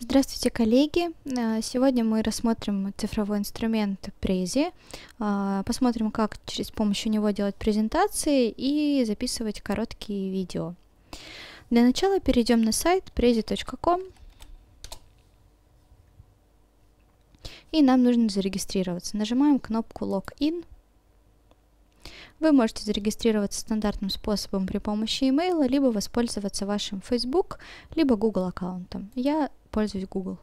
Здравствуйте, коллеги! Э, сегодня мы рассмотрим цифровой инструмент Prezi, э, посмотрим, как через помощью него делать презентации и записывать короткие видео. Для начала перейдем на сайт prezi.com и нам нужно зарегистрироваться. Нажимаем кнопку Login вы можете зарегистрироваться стандартным способом при помощи имейла, либо воспользоваться вашим Facebook, либо Google аккаунтом. Я пользуюсь Google.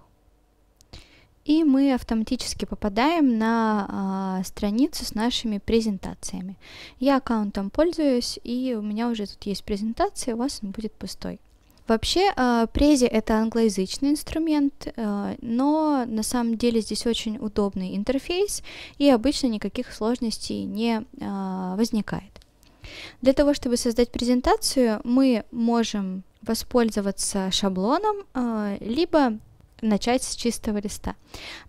И мы автоматически попадаем на а, страницу с нашими презентациями. Я аккаунтом пользуюсь, и у меня уже тут есть презентация, у вас он будет пустой. Вообще, Prezi а, это англоязычный инструмент, а, но на самом деле здесь очень удобный интерфейс, и обычно никаких сложностей не а, возникает. Для того, чтобы создать презентацию, мы можем воспользоваться шаблоном, либо начать с чистого листа.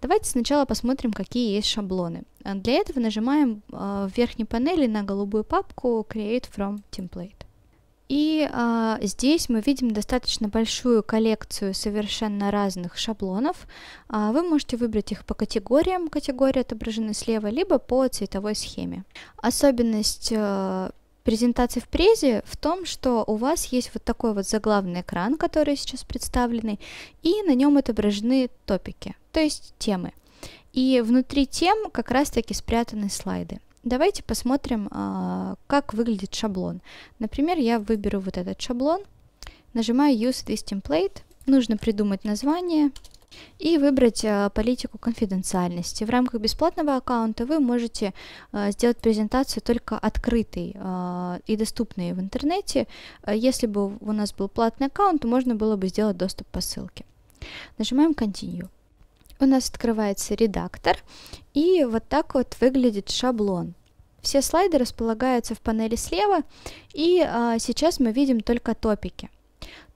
Давайте сначала посмотрим, какие есть шаблоны. Для этого нажимаем в верхней панели на голубую папку «Create from template». И а, здесь мы видим достаточно большую коллекцию совершенно разных шаблонов. А, вы можете выбрать их по категориям, категории отображены слева, либо по цветовой схеме. Особенность э, презентации в презе в том, что у вас есть вот такой вот заглавный экран, который сейчас представленный, и на нем отображены топики, то есть темы. И внутри тем как раз-таки спрятаны слайды. Давайте посмотрим, а, как выглядит шаблон. Например, я выберу вот этот шаблон, нажимаю Use this template, нужно придумать название и выбрать а, политику конфиденциальности. В рамках бесплатного аккаунта вы можете а, сделать презентацию только открытой и доступной в интернете. Если бы у нас был платный аккаунт, то можно было бы сделать доступ по ссылке. Нажимаем Continue у нас открывается редактор, и вот так вот выглядит шаблон. Все слайды располагаются в панели слева, и а, сейчас мы видим только топики.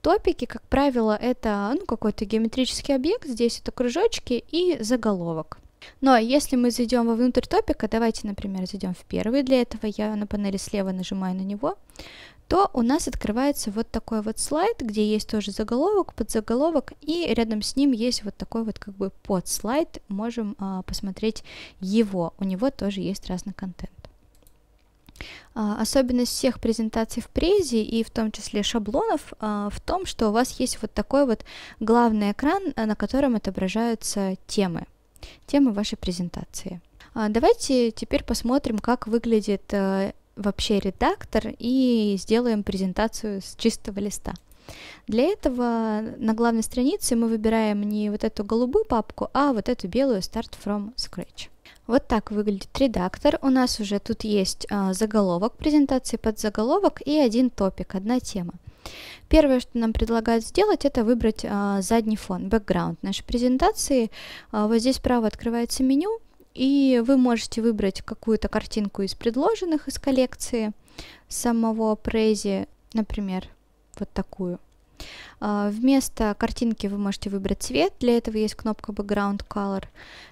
Топики, как правило, это ну, какой-то геометрический объект, здесь это кружочки и заголовок. Но ну, а если мы зайдем вовнутрь топика, давайте, например, зайдем в первый, для этого я на панели слева нажимаю на него, то у нас открывается вот такой вот слайд, где есть тоже заголовок, подзаголовок, и рядом с ним есть вот такой вот как бы подслайд, можем а, посмотреть его, у него тоже есть разный контент. А, особенность всех презентаций в презе и в том числе шаблонов а, в том, что у вас есть вот такой вот главный экран, а, на котором отображаются темы, темы вашей презентации. А, давайте теперь посмотрим, как выглядит э, вообще редактор и сделаем презентацию с чистого листа. Для этого на главной странице мы выбираем не вот эту голубую папку, а вот эту белую Start from Scratch. Вот так выглядит редактор. У нас уже тут есть э, заголовок презентации, под заголовок и один топик, одна тема. Первое, что нам предлагают сделать, это выбрать э, задний фон, бэкграунд нашей презентации. Э, вот здесь справа открывается меню, и вы можете выбрать какую-то картинку из предложенных из коллекции самого Prezi, например, вот такую. А, вместо картинки вы можете выбрать цвет, для этого есть кнопка Background Color,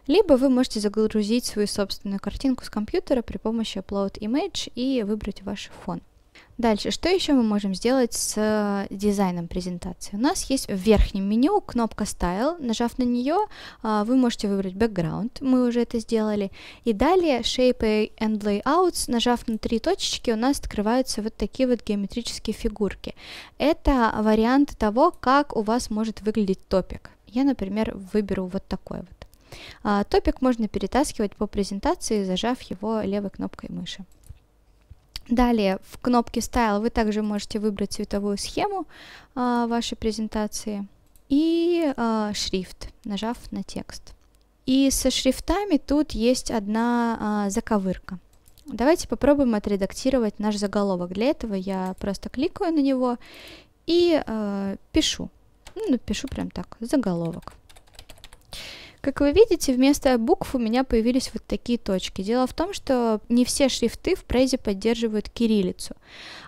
либо вы можете загрузить свою собственную картинку с компьютера при помощи Upload Image и выбрать ваш фон. Дальше, что еще мы можем сделать с э, дизайном презентации? У нас есть в верхнем меню кнопка Style, нажав на нее, э, вы можете выбрать Background, мы уже это сделали, и далее Shape and Layouts, нажав на три точечки, у нас открываются вот такие вот геометрические фигурки. Это вариант того, как у вас может выглядеть топик. Я, например, выберу вот такой вот. А топик можно перетаскивать по презентации, зажав его левой кнопкой мыши. Далее в кнопке Style вы также можете выбрать цветовую схему э, вашей презентации и э, шрифт, нажав на текст. И со шрифтами тут есть одна э, заковырка. Давайте попробуем отредактировать наш заголовок. Для этого я просто кликаю на него и э, пишу. Ну, пишу прям так, заголовок. Как вы видите, вместо букв у меня появились вот такие точки. Дело в том, что не все шрифты в Прейзе поддерживают кириллицу,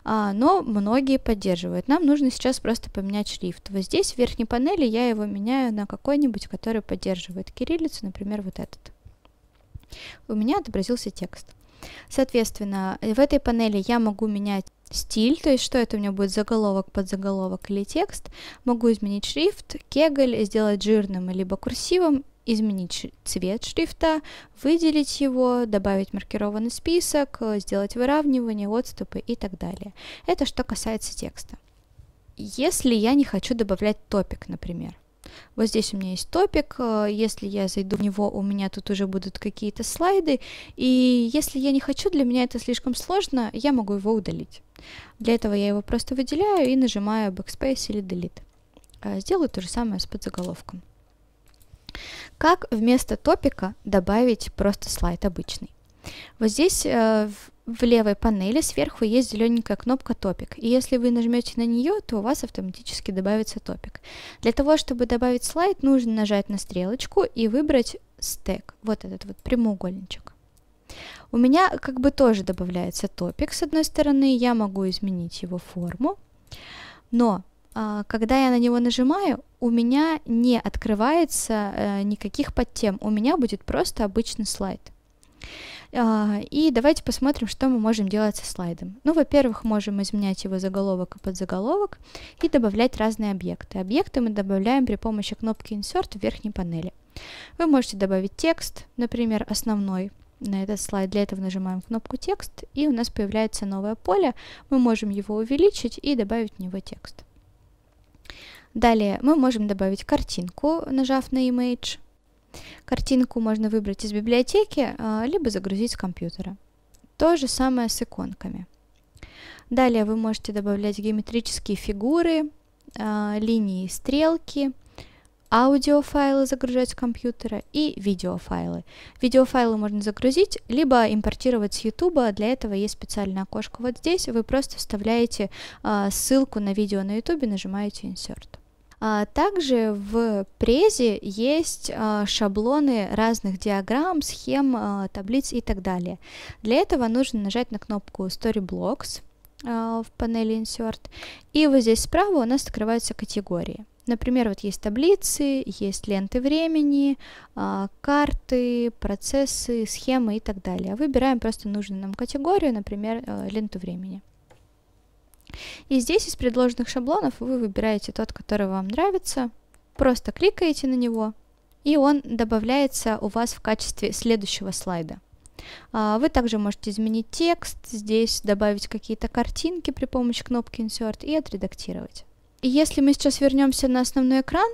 а, но многие поддерживают. Нам нужно сейчас просто поменять шрифт. Вот здесь в верхней панели я его меняю на какой-нибудь, который поддерживает кириллицу, например, вот этот. У меня отобразился текст. Соответственно, э, в этой панели я могу менять стиль, то есть что это у меня будет заголовок, подзаголовок или текст. Могу изменить шрифт, кегль, сделать жирным либо курсивом изменить цвет шрифта, выделить его, добавить маркированный список, э, сделать выравнивание, отступы и так далее. Это что касается текста. Если я не хочу добавлять топик, например, вот здесь у меня есть топик, э, если я зайду в него, у меня тут уже будут какие-то слайды, и если я не хочу, для меня это слишком сложно, я могу его удалить. Для этого я его просто выделяю и нажимаю Backspace или Delete. Э, сделаю то же самое с подзаголовком. Как вместо топика добавить просто слайд обычный? Вот здесь э, в левой панели сверху есть зелененькая кнопка «Топик», и если вы нажмете на нее, то у вас автоматически добавится топик. Для того, чтобы добавить слайд, нужно нажать на стрелочку и выбрать стек, вот этот вот прямоугольничек. У меня как бы тоже добавляется топик, с одной стороны, я могу изменить его форму, но а, когда я на него нажимаю, у меня не открывается э, никаких подтем, у меня будет просто обычный слайд. А, и давайте посмотрим, что мы можем делать со слайдом. Ну, во-первых, можем изменять его заголовок и подзаголовок и добавлять разные объекты. Объекты мы добавляем при помощи кнопки Insert в верхней панели. Вы можете добавить текст, например, основной на этот слайд. Для этого нажимаем кнопку «Текст», и у нас появляется новое поле. Мы можем его увеличить и добавить в него текст. Далее мы можем добавить картинку, нажав на Image. Картинку можно выбрать из библиотеки, а, либо загрузить с компьютера. То же самое с иконками. Далее вы можете добавлять геометрические фигуры, а, линии стрелки, аудиофайлы загружать с компьютера и видеофайлы. Видеофайлы можно загрузить, либо импортировать с YouTube. Для этого есть специальное окошко вот здесь. Вы просто вставляете а, ссылку на видео на YouTube, нажимаете Insert. А, также в презе есть а, шаблоны разных диаграмм, схем, а, таблиц и так далее. Для этого нужно нажать на кнопку Storyblocks в панели Insert, и вот здесь справа у нас открываются категории. Например, вот есть таблицы, есть ленты времени, карты, процессы, схемы и так далее. Выбираем просто нужную нам категорию, например, э, ленту времени. И здесь из предложенных шаблонов вы выбираете тот, который вам нравится, просто кликаете на него, и он добавляется у вас в качестве следующего слайда. А, вы также можете изменить текст, здесь добавить какие-то картинки при помощи кнопки Insert и отредактировать. И если мы сейчас вернемся на основной экран,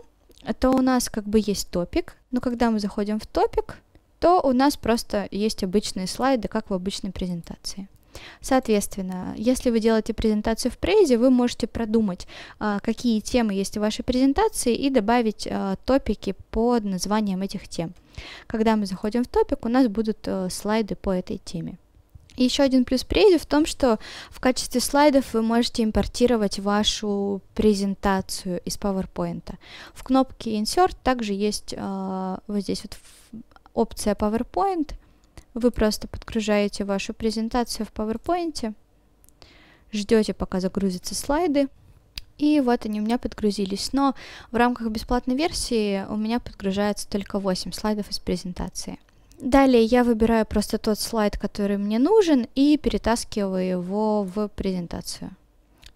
то у нас как бы есть топик, но когда мы заходим в топик, то у нас просто есть обычные слайды, как в обычной презентации. Соответственно, если вы делаете презентацию в Прейзе, вы можете продумать, а, какие темы есть в вашей презентации и добавить а, топики под названием этих тем. Когда мы заходим в топик, у нас будут э, слайды по этой теме. Еще один плюс Prezi в том, что в качестве слайдов вы можете импортировать вашу презентацию из PowerPoint. В кнопке Insert также есть а, вот здесь вот опция PowerPoint, вы просто подгружаете вашу презентацию в PowerPoint, ждете, пока загрузятся слайды, и вот они у меня подгрузились. Но в рамках бесплатной версии у меня подгружается только 8 слайдов из презентации. Далее я выбираю просто тот слайд, который мне нужен, и перетаскиваю его в презентацию.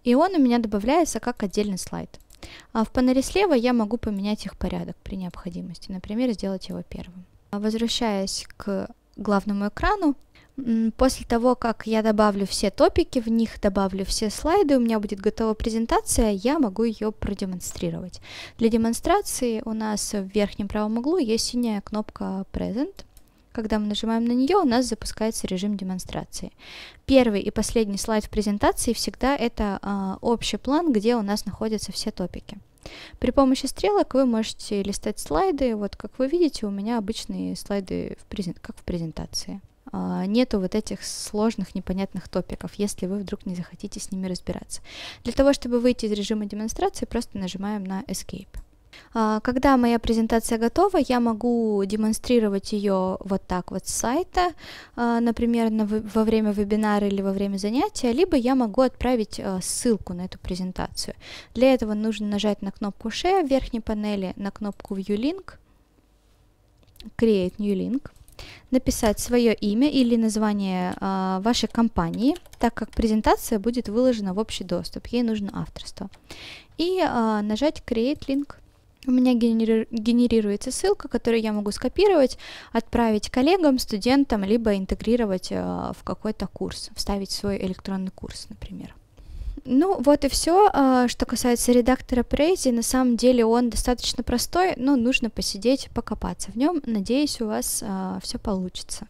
И он у меня добавляется как отдельный слайд. А в панели слева я могу поменять их порядок при необходимости, например, сделать его первым. Возвращаясь к главному экрану. После того, как я добавлю все топики, в них добавлю все слайды, у меня будет готова презентация, я могу ее продемонстрировать. Для демонстрации у нас в верхнем правом углу есть синяя кнопка Present. Когда мы нажимаем на нее, у нас запускается режим демонстрации. Первый и последний слайд в презентации всегда это э, общий план, где у нас находятся все топики. При помощи стрелок вы можете листать слайды. Вот как вы видите, у меня обычные слайды, в презент... как в презентации. А, нету вот этих сложных непонятных топиков, если вы вдруг не захотите с ними разбираться. Для того, чтобы выйти из режима демонстрации, просто нажимаем на Escape. А, когда моя презентация готова, я могу демонстрировать ее вот так вот с сайта, а, например, на, во время вебинара или во время занятия, либо я могу отправить а, ссылку на эту презентацию. Для этого нужно нажать на кнопку Share в верхней панели, на кнопку View Link, Create New Link, написать свое имя или название вашей компании, так как презентация будет выложена в общий доступ, ей нужно авторство, и нажать Create Link – у меня генерируется ссылка, которую я могу скопировать, отправить коллегам, студентам, либо интегрировать э, в какой-то курс, вставить свой электронный курс, например. Ну, вот и все, э, что касается редактора Prezi. На самом деле он достаточно простой, но нужно посидеть, покопаться в нем. Надеюсь, у вас э, все получится.